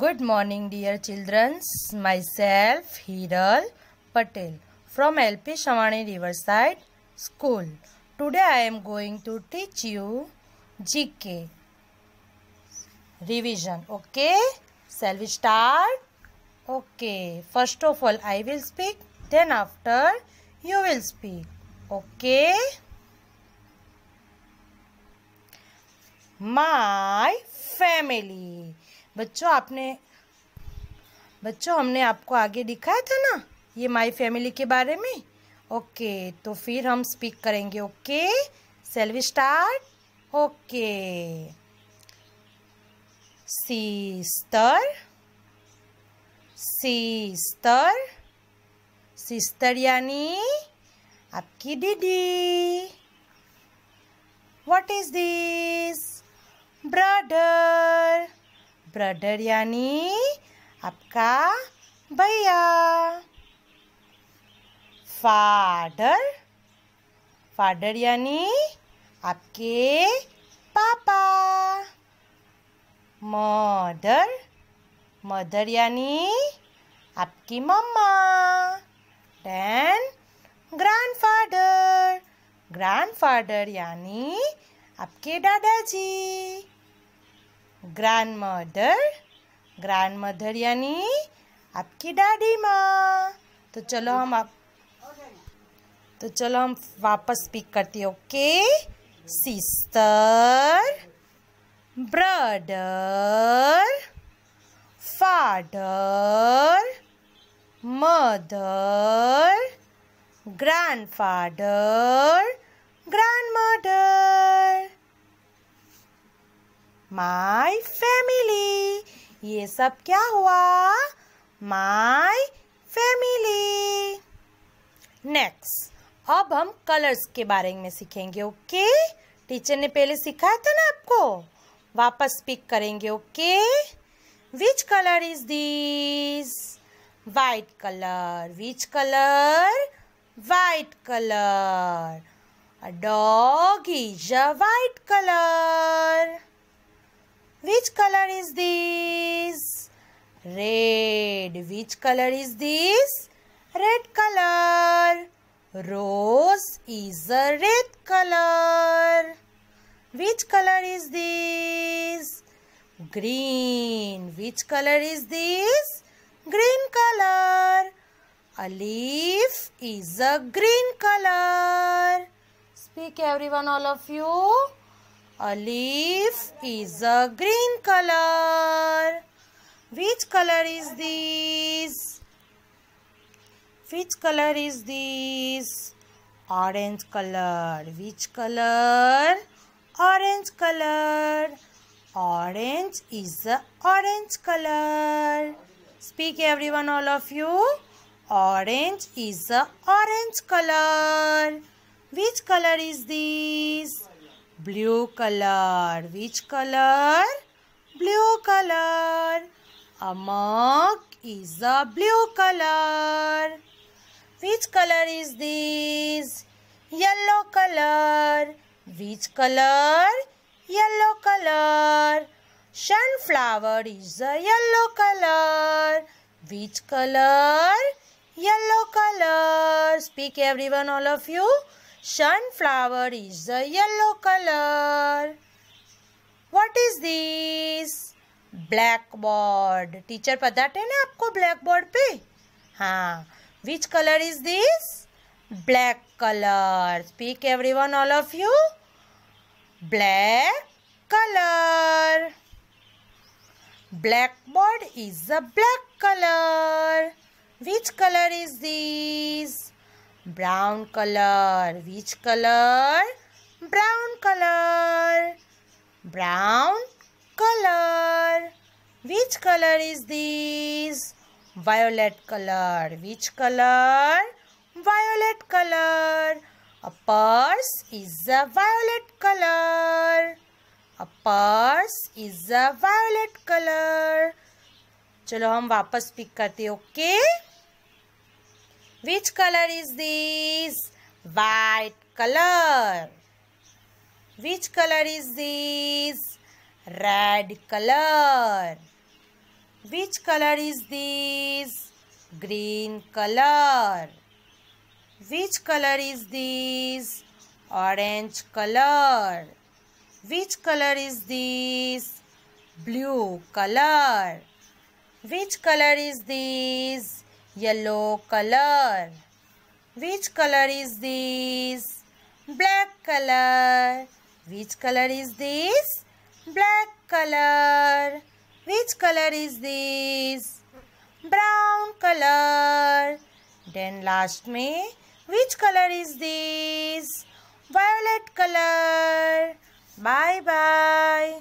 Good morning dear children. Myself Hiral Patel from LP Shavani Riverside School. Today I am going to teach you GK revision. Okay? Shall we start? Okay. First of all I will speak. Then after you will speak. Okay? My family. बच्चों आपने बच्चों हमने आपको आगे दिखाया था ना ये माय फैमिली के बारे में ओके तो फिर हम स्पीक करेंगे ओके सेल start okay sister sister sister यानी आपकी दीदी what is this brother brother यानी आपका भैया फादर फादर यानी आपके पापा मदर मदर यानी आपकी मम्मा देन ग्रैंडफादर ग्रैंडफादर यानी आपके दादाजी ग्रैंड मदर ग्रैंड मदर यानी आपकी डैडी माँ तो चलो हम आप तो चलो हम वापस स्पीक करती हैं okay sister brother father mother grandfather mother my family ये सब क्या हुआ माई फैमिली नेक्स्ट अब हम कलर्स के बारे में सीखेंगे ओके टीचर ने पहले सिखाया था ना आपको वापस पिक करेंगे okay which colour is this white colour which colour white colour dog dog is a white Which color is this? Red. Which color is this? Red color. Rose is a red color. Which color is this? Green. Which color is this? Green color. A leaf is a green color. Speak everyone, all of you. A leaf is a green color. Which color is this? Which color is this? Orange color. Which color? Orange color. Orange is the orange color. Speak everyone, all of you. Orange is the orange color. Which color is this? blue color which color blue color a mug is a blue color which color is this yellow color which color yellow color sunflower is a yellow color which color yellow color speak everyone all of you Sunflower is the yellow color. What is this? Blackboard. teacher पता है ना आपको black blackboard पे हाँ which colour is this black colour speak everyone all of you blackboard is a black color which color is this brown color which color brown color brown color which color is this violet color which color violet color a purse is a violet color a purse is a violet color चलो हम वापस pick करते okay okay? Which color is this? White color. Which color is this? Red color. Which color is this? Green color. Which color is this? Orange color. Which color is this? Blue color. Which color is this? yellow color which color is this black color which color is this black color which color is this brown color then last me which color is this violet color bye bye